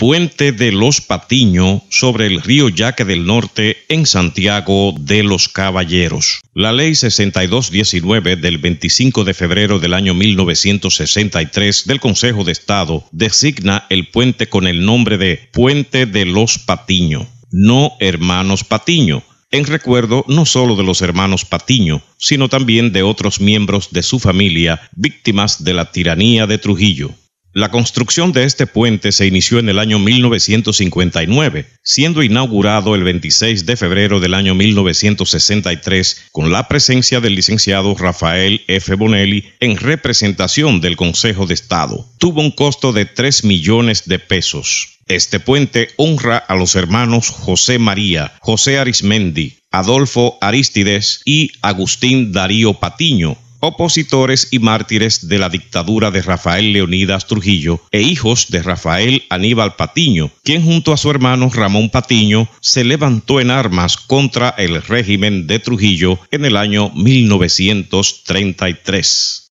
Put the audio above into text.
puente de los Patiño sobre el río Yaque del Norte en Santiago de los Caballeros. La ley 6219 del 25 de febrero del año 1963 del Consejo de Estado designa el puente con el nombre de Puente de los Patiño, no Hermanos Patiño, en recuerdo no solo de los hermanos Patiño, sino también de otros miembros de su familia víctimas de la tiranía de Trujillo. La construcción de este puente se inició en el año 1959, siendo inaugurado el 26 de febrero del año 1963 con la presencia del licenciado Rafael F. Bonelli en representación del Consejo de Estado. Tuvo un costo de 3 millones de pesos. Este puente honra a los hermanos José María, José Arismendi, Adolfo Aristides y Agustín Darío Patiño opositores y mártires de la dictadura de Rafael Leonidas Trujillo e hijos de Rafael Aníbal Patiño, quien junto a su hermano Ramón Patiño se levantó en armas contra el régimen de Trujillo en el año 1933.